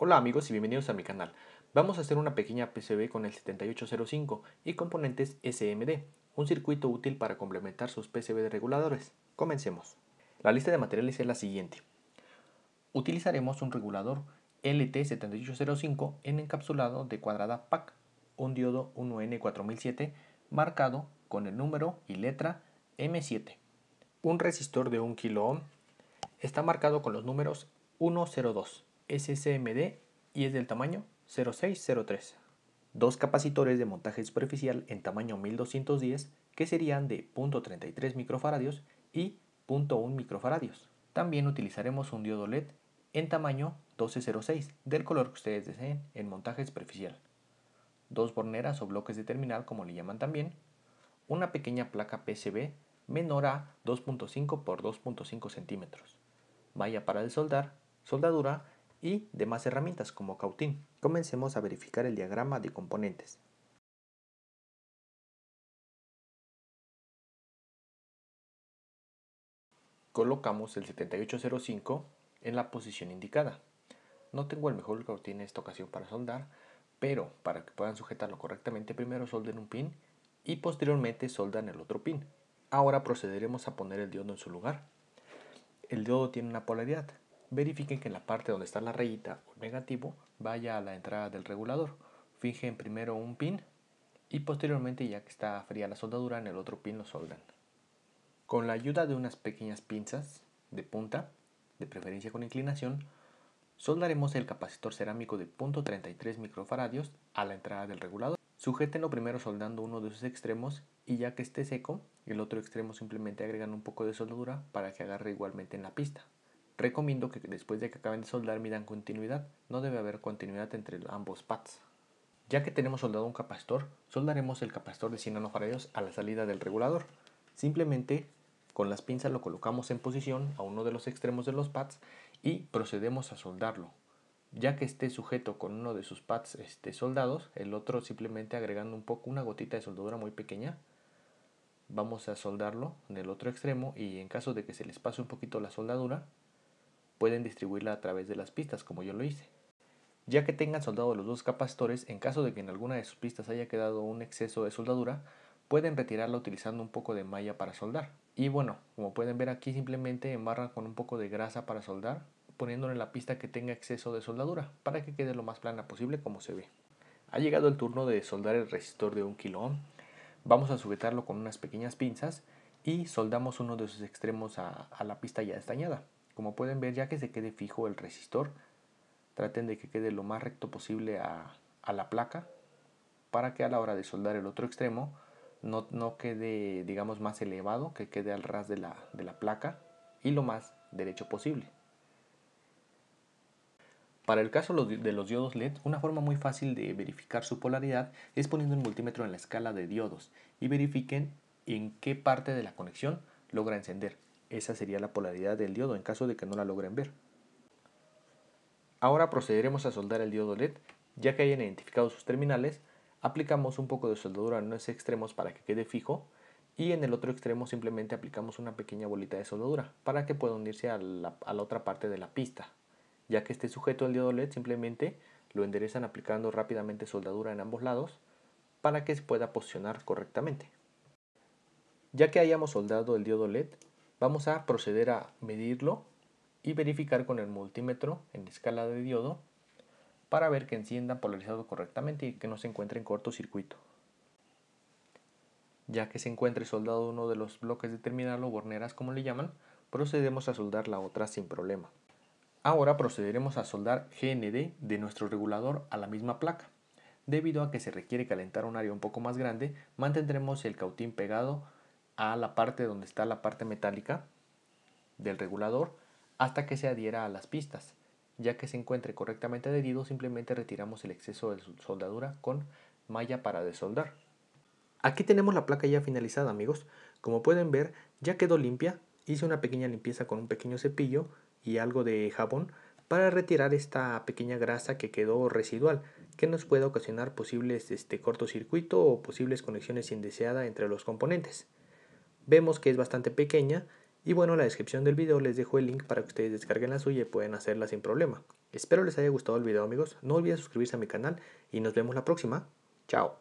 Hola amigos y bienvenidos a mi canal. Vamos a hacer una pequeña PCB con el 7805 y componentes SMD, un circuito útil para complementar sus PCB de reguladores. Comencemos. La lista de materiales es la siguiente. Utilizaremos un regulador LT7805 en encapsulado de cuadrada PAC, un diodo 1N4007 marcado con el número y letra M7. Un resistor de 1 ohm, está marcado con los números 102 SSMD y es del tamaño 0603. Dos capacitores de montaje superficial en tamaño 1210 que serían de 0.33 microfaradios y 0.1 microfaradios. También utilizaremos un diodo LED en tamaño 1206 del color que ustedes deseen en montaje superficial. Dos borneras o bloques de terminal como le llaman también. Una pequeña placa PCB menor a 2.5 por 2.5 centímetros. Malla para desoldar soldadura y demás herramientas como Cautín. Comencemos a verificar el diagrama de componentes. Colocamos el 7805 en la posición indicada. No tengo el mejor Cautín en esta ocasión para soldar, pero para que puedan sujetarlo correctamente primero solden un pin y posteriormente soldan el otro pin. Ahora procederemos a poner el diodo en su lugar. El diodo tiene una polaridad, verifiquen que en la parte donde está la rayita o negativo vaya a la entrada del regulador. Fijen primero un pin y posteriormente ya que está fría la soldadura en el otro pin lo soldan. Con la ayuda de unas pequeñas pinzas de punta, de preferencia con inclinación, soldaremos el capacitor cerámico de 0.33 microfaradios a la entrada del regulador. Sujétenlo primero soldando uno de sus extremos y ya que esté seco, el otro extremo simplemente agregan un poco de soldadura para que agarre igualmente en la pista. Recomiendo que después de que acaben de soldar midan continuidad, no debe haber continuidad entre ambos pads. Ya que tenemos soldado un capacitor, soldaremos el capacitor de 100 nF a la salida del regulador. Simplemente con las pinzas lo colocamos en posición a uno de los extremos de los pads y procedemos a soldarlo. Ya que esté sujeto con uno de sus pads este, soldados, el otro simplemente agregando un poco una gotita de soldadura muy pequeña, vamos a soldarlo en el otro extremo y en caso de que se les pase un poquito la soldadura, pueden distribuirla a través de las pistas, como yo lo hice. Ya que tengan soldado los dos capacitores, en caso de que en alguna de sus pistas haya quedado un exceso de soldadura, pueden retirarla utilizando un poco de malla para soldar. Y bueno, como pueden ver aquí simplemente embarran con un poco de grasa para soldar, poniéndole la pista que tenga exceso de soldadura, para que quede lo más plana posible como se ve. Ha llegado el turno de soldar el resistor de un kilo Vamos a sujetarlo con unas pequeñas pinzas y soldamos uno de sus extremos a, a la pista ya estañada. Como pueden ver, ya que se quede fijo el resistor, traten de que quede lo más recto posible a, la placa para que a la hora de soldar el otro extremo no, quede, digamos, más elevado, que quede al ras de la, de la placa y lo más derecho posible. Para el caso de los diodos LED, una forma muy fácil de verificar su polaridad es poniendo un multímetro en la escala de diodos y verifiquen en qué parte de la conexión logra encender. Esa sería la polaridad del diodo en caso de que no la logren ver. Ahora procederemos a soldar el diodo LED. Ya que hayan identificado sus terminales, aplicamos un poco de soldadura en los extremos para que quede fijo y en el otro extremo simplemente aplicamos una pequeña bolita de soldadura para que pueda unirse a la, a la otra parte de la pista. Ya que esté sujeto al diodo LED simplemente lo enderezan aplicando rápidamente soldadura en ambos lados para que se pueda posicionar correctamente. Ya que hayamos soldado el diodo LED, Vamos a proceder a medirlo y verificar con el multímetro en escala de diodo para ver que encienda polarizado correctamente y que no se encuentre en cortocircuito. Ya que se encuentre soldado uno de los bloques de terminal o borneras como le llaman, procedemos a soldar la otra sin problema. Ahora procederemos a soldar GND de nuestro regulador a la misma placa. Debido a que se requiere calentar un área un poco más grande, mantendremos el cautín pegado a la parte donde está la parte metálica del regulador hasta que se adhiera a las pistas. Ya que se encuentre correctamente adherido, simplemente retiramos el exceso de soldadura con malla para desoldar. Aquí tenemos la placa ya finalizada amigos. Como pueden ver ya quedó limpia. Hice una pequeña limpieza con un pequeño cepillo y algo de jabón para retirar esta pequeña grasa que quedó residual que nos puede ocasionar posibles este, cortocircuito o posibles conexiones indeseadas entre los componentes. Vemos que es bastante pequeña y bueno, en la descripción del video les dejo el link para que ustedes descarguen la suya y pueden hacerla sin problema. Espero les haya gustado el video amigos, no olviden suscribirse a mi canal y nos vemos la próxima. Chao.